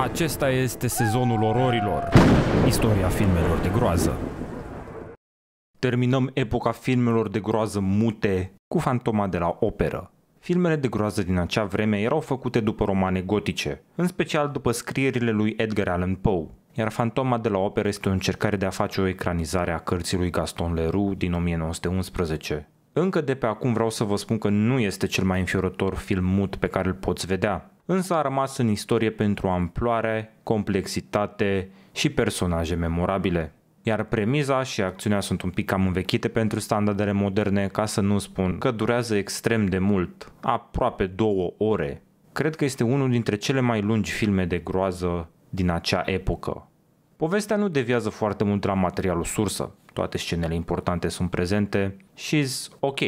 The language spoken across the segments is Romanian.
Acesta este sezonul ororilor, istoria filmelor de groază. Terminăm epoca filmelor de groază mute cu Fantoma de la operă. Filmele de groază din acea vreme erau făcute după romane gotice, în special după scrierile lui Edgar Allan Poe, iar Fantoma de la operă este o încercare de a face o ecranizare a cărții lui Gaston Leroux din 1911. Încă de pe acum vreau să vă spun că nu este cel mai înfiorător film mut pe care îl poți vedea, însă a rămas în istorie pentru amploare, complexitate și personaje memorabile. Iar premiza și acțiunea sunt un pic cam învechite pentru standardele moderne, ca să nu spun că durează extrem de mult, aproape două ore. Cred că este unul dintre cele mai lungi filme de groază din acea epocă. Povestea nu deviază foarte mult de la materialul sursă, toate scenele importante sunt prezente și ok,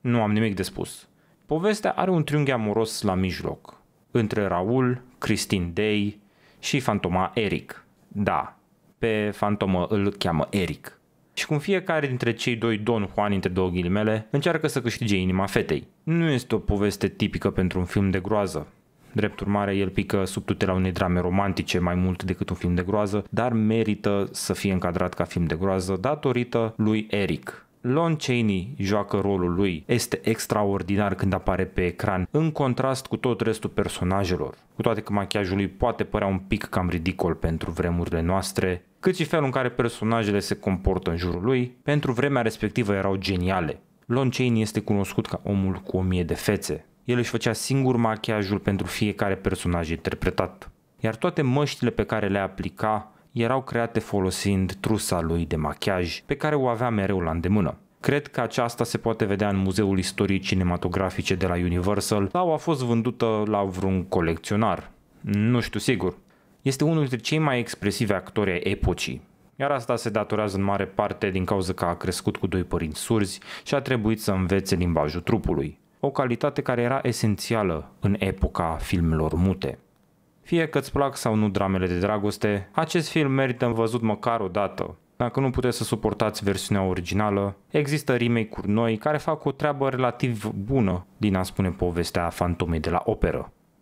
nu am nimic de spus. Povestea are un triunghi amoros la mijloc, între Raul, Cristin Day și fantoma Eric. Da, pe fantomă îl cheamă Eric. Și cum fiecare dintre cei doi Don Juan între două ghilimele încearcă să câștige inima fetei. Nu este o poveste tipică pentru un film de groază. Drept urmare, el pică sub tutela unei drame romantice mai mult decât un film de groază, dar merită să fie încadrat ca film de groază datorită lui Eric, Lon Chaney joacă rolul lui. Este extraordinar când apare pe ecran, în contrast cu tot restul personajelor. Cu toate că machiajul lui poate părea un pic cam ridicol pentru vremurile noastre, cât și felul în care personajele se comportă în jurul lui, pentru vremea respectivă erau geniale. Lon Chaney este cunoscut ca omul cu o mie de fețe. El își făcea singur machiajul pentru fiecare personaj interpretat. Iar toate măștile pe care le aplica erau create folosind trusa lui de machiaj pe care o avea mereu la îndemână. Cred că aceasta se poate vedea în Muzeul Istoriei Cinematografice de la Universal sau a fost vândută la vreun colecționar. Nu știu sigur. Este unul dintre cei mai expresivi actori ai epocii, iar asta se datorează în mare parte din cauza că a crescut cu doi părinți surzi și a trebuit să învețe limbajul trupului, o calitate care era esențială în epoca filmelor mute. Fie că îți plac sau nu dramele de dragoste, acest film merită în văzut măcar o dată. Dacă nu puteți să suportați versiunea originală, există remake-uri noi care fac o treabă relativ bună din a spune povestea fantomei de la operă.